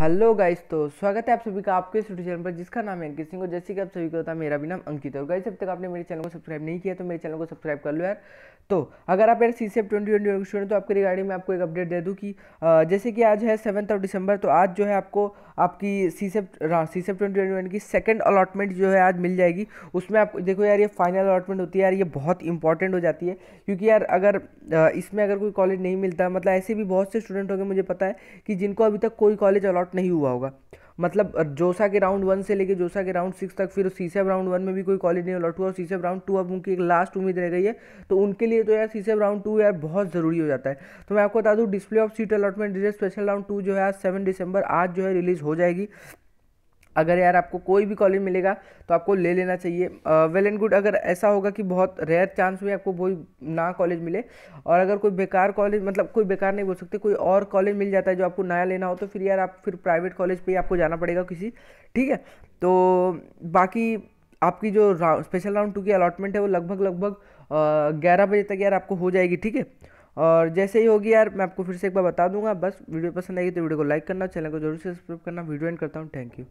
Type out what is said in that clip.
hello guys तो स्वागत है आप सभी का आपके यूट्यूब चैनल पर जिसका नाम है अंकित सिंह और जैसे कि आप सभी को पता मेरा भी नाम अंकित है और गाइस अब तक आपने मेरे चैनल को सब्सक्राइब नहीं किया तो मेरे चैनल को सब्सक्राइब कर लो यार तो अगर आप यार C C F twenty twenty student तो आपके रिगार्डिंग मैं आपको एक अपडेट दे दूँ कि जैसे कि आज है सेवन्थ ऑफ दिसंबर तो आज जो है आपको आपकी C C C F twenty twenty की सेकेंड अलॉटमेंट जो है आज मिल जाएगी उसमें आप देखो यार ये फाइनल अलॉटमेंट होती है यार ये बहुत इंपॉर्टेंट हो जाती है क्योंकि यार अगर इसमें अगर कोई कॉलेज नहीं मिलता मतलब ऐसे भी बहुत से स्टूडेंट होंगे मुझे पता है कि जिनको अभी तक कोई कॉलेज अलॉट आउट नहीं हुआ होगा मतलब जोसा के राउंड वन से लेके जोसा के राउंड सिक्स तक फिर सीसेब राउंड वन में भी कोई कॉलेज नहीं अलॉट हुआ और सीसेब राउंड टू अब उनकी एक लास्ट उम्मीद रह गई है तो उनके लिए तो यार सीसेब राउंड टू यार बहुत ज़रूरी हो जाता है तो मैं आपको बता दूँ display of seat allotment detail special round two जो है आज सेवन दिसंबर आज जो है रिलीज़ हो जाएगी अगर यार आपको कोई भी कॉलेज मिलेगा तो आपको ले लेना चाहिए वेल एंड गुड अगर ऐसा होगा कि बहुत रेयर चांस में आपको कोई ना कॉलेज मिले और अगर कोई बेकार कॉलेज मतलब कोई बेकार नहीं बोल सकते कोई और कॉलेज मिल जाता है जो आपको नया लेना हो तो फिर यार आप फिर प्राइवेट कॉलेज पर ही आपको जाना पड़ेगा किसी ठीक है तो बाकी आपकी जो राउंड स्पेशल राउंड टू की अलॉटमेंट है वो लगभग लगभग ग्यारह बजे तक यार आपको हो जाएगी ठीक है और जैसे ही होगी यार मैं आपको फिर से एक बार बता दूंगा बस वीडियो पसंद आएगी तो वीडियो को लाइक करना चैनल को जरूर से सब्सक्राइब करना वीडियो एंड करता हूँ थैंक यू